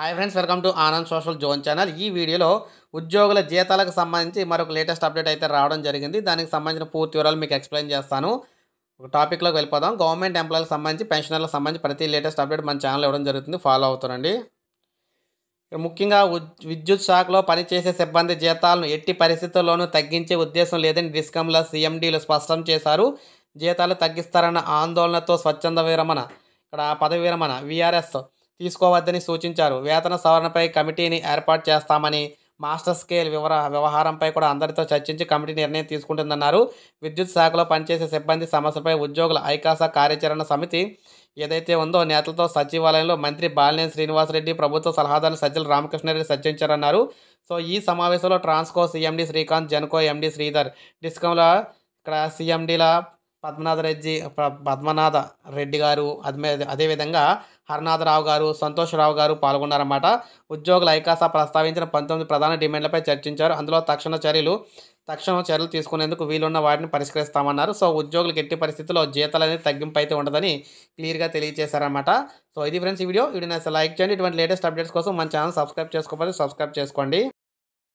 hi friends welcome to Anand social zone channel ఈ వీడియోలో ఉద్యోగుల జీతాలకు సంబంధించి మరొక లేటెస్ట్ అప్డేట్ అయితే రావడం జరిగింది దానికి సంబంధించిన పూర్తి వివరాలు మీకు ఎక్స్ప్లెయిన్ చేస్తాను ఒక టాపిక్లోకి వెళ్ళిపోదాం గవర్నమెంట్ ఎంప్లాయీలకు సంబంధించి పెన్షనర్లకు సంబంధించి ప్రతి లేటెస్ట్ అప్డేట్ మన ఛానల్ ఇవ్వడం జరుగుతుంది ఫాలో అవుతుండండి ముఖ్యంగా విద్యుత్ శాఖలో పనిచేసే సిబ్బంది జీతాలను ఎట్టి పరిస్థితుల్లోనూ తగ్గించే ఉద్దేశం లేదని డిస్కంల సీఎండీలు స్పష్టం చేశారు జీతాలు తగ్గిస్తారన్న ఆందోళనతో స్వచ్ఛంద విరమణ ఇక్కడ పదవి విరమణ విఆర్ఎస్ తీసుకోవద్దని సూచించారు వేతన సవరణపై కమిటీని ఏర్పాటు చేస్తామని మాస్టర్ స్కేల్ వివర వ్యవహారంపై కూడా అందరితో చర్చించి కమిటీ నిర్ణయం తీసుకుంటుందన్నారు విద్యుత్ శాఖలో పనిచేసే సిబ్బంది సమస్యలపై ఉద్యోగుల ఐకాస కార్యాచరణ సమితి ఏదైతే ఉందో నేతలతో సచివాలయంలో మంత్రి బాలినేని శ్రీనివాసరెడ్డి ప్రభుత్వ సలహాదారు సజ్జల రామకృష్ణారెడ్డి చర్చించారన్నారు సో ఈ సమావేశంలో ట్రాన్స్కో సీఎండీ శ్రీకాంత్ జనకో ఎండీ శ్రీధర్ డిస్కంల ఇక్కడ సీఎండీల పద్మనాథ రెడ్డి పద్మనాథ రెడ్డి గారు అదే అదేవిధంగా హరనాథరావు గారు సంతోషరావు గారు పాల్గొన్నారన్నమాట ఉద్యోగుల ఐకాస ప్రస్తావించిన పంతొమ్మిది ప్రధాన డిమాండ్లపై చర్చించారు అందులో తక్షణ చర్యలు తక్షణం చర్యలు తీసుకునేందుకు వీలున్న వాటిని పరిష్కరిస్తామన్నారు సో ఉద్యోగులు గట్టి పరిస్థితుల్లో జీతాలు అనేది తగ్గింపు అయితే ఉండదని క్లియర్గా తెలియజేశారనమాట సో ఇది ఫ్రెండ్స్ ఈ వీడియో వీడియో లైక్ చేయండి ఇటువంటి లేటెస్ట్ అప్డేట్స్ కోసం మన ఛానల్ సబ్స్క్రైబ్ చేసుకోకపోతే సబ్స్క్రైబ్ చేసుకోండి